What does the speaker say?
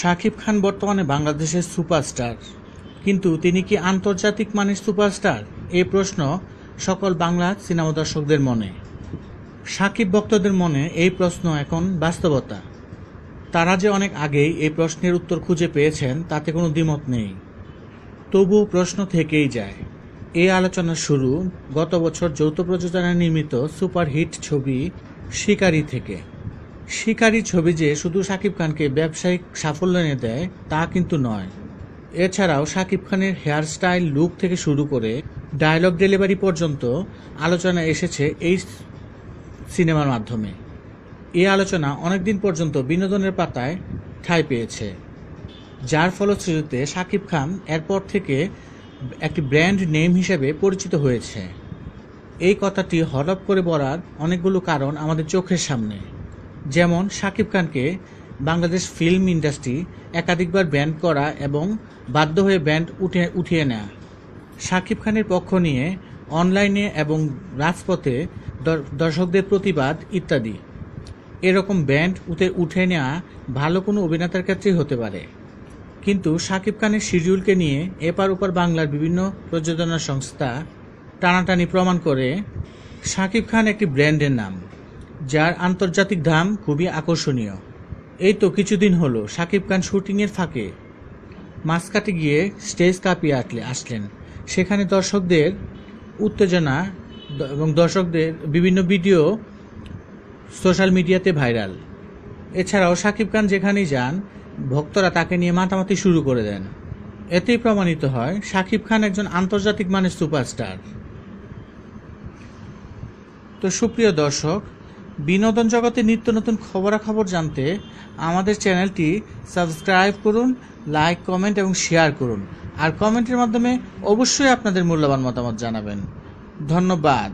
শাকিব খান বর্তমানে বাংলাদেশের সুপারস্টার কিন্তু তিনি কি আন্তর্জাতিক মানের সুপারস্টার এ প্রশ্ন সকল বাংলা সিনেমা দর্শকদের মনে সাকিব ভক্তদের মনে এই প্রশ্ন এখন বাস্তবতা তারা যে অনেক আগেই এই প্রশ্নের উত্তর খুঁজে পেয়েছেন তাতে কোনো দ্বিমত নেই তবুও প্রশ্ন থেকেই যায় এই আলোচনা শুরু গত বছর যৌথ প্রযোজনায় নির্মিত সুপারহিট ছবি শিকারি থেকে শিকারী ছবি যে শুধু শাকিব খানকে ব্যবসায়িক সাফল্য এনে দেয় তা কিন্তু নয় এছাড়াও শাকিব খানের হেয়ারস্টাইল লুক থেকে শুরু করে ডায়লগ ডেলিভারি পর্যন্ত আলোচনা এসেছে এই সিনেমার মাধ্যমে এই আলোচনা অনেকদিন পর্যন্ত বিনোদনের পাতায় ঠাঁই পেয়েছে যার ফলশ্রুতিতে শাকিব খান এরপর থেকে একটি ব্র্যান্ড নেম হিসেবে পরিচিত হয়েছে এই কথাটি হলপ করে বলার অনেকগুলো কারণ আমাদের চোখের সামনে যেমন শাকিব খানকে বাংলাদেশ ফিল্ম ইন্ডাস্ট্রি একাধিকবার ব্যান্ড করা এবং বাধ্য হয়ে ব্যান্ড উঠে উঠিয়ে নেয়া শাকিব খানের পক্ষ নিয়ে অনলাইনে এবং রাজপথে দর্শকদের প্রতিবাদ ইত্যাদি এরকম ব্যান্ড উঠে উঠে নেওয়া ভালো কোনো অভিনেতার ক্ষেত্রেই হতে পারে কিন্তু শাকিব খানের শিডিউলকে নিয়ে এপার ওপার বাংলার বিভিন্ন প্রযোজনা সংস্থা টানাটানি প্রমাণ করে শাকিব খান একটি ব্র্যান্ডের নাম যার আন্তর্জাতিক ধাম খুবই আকর্ষণীয় এই তো কিছুদিন হলো শাকিব খান শুটিংয়ের ফাঁকে মাসকাটে গিয়ে স্টেজ কাঁপিয়ে আসলে আসলেন সেখানে দর্শকদের উত্তেজনা এবং দর্শকদের বিভিন্ন ভিডিও সোশ্যাল মিডিয়াতে ভাইরাল এছাড়াও শাকিব খান যেখানেই যান ভক্তরা তাকে নিয়ে মাতামাতি শুরু করে দেন এতেই প্রমাণিত হয় শাকিব খান একজন আন্তর্জাতিক মানের সুপারস্টার তো সুপ্রিয় দর্শক বিনোদন জগতে নিত্য নতুন খবরাখবর জানতে আমাদের চ্যানেলটি সাবস্ক্রাইব করুন লাইক কমেন্ট এবং শেয়ার করুন আর কমেন্টের মাধ্যমে অবশ্যই আপনাদের মূল্যবান মতামত জানাবেন ধন্যবাদ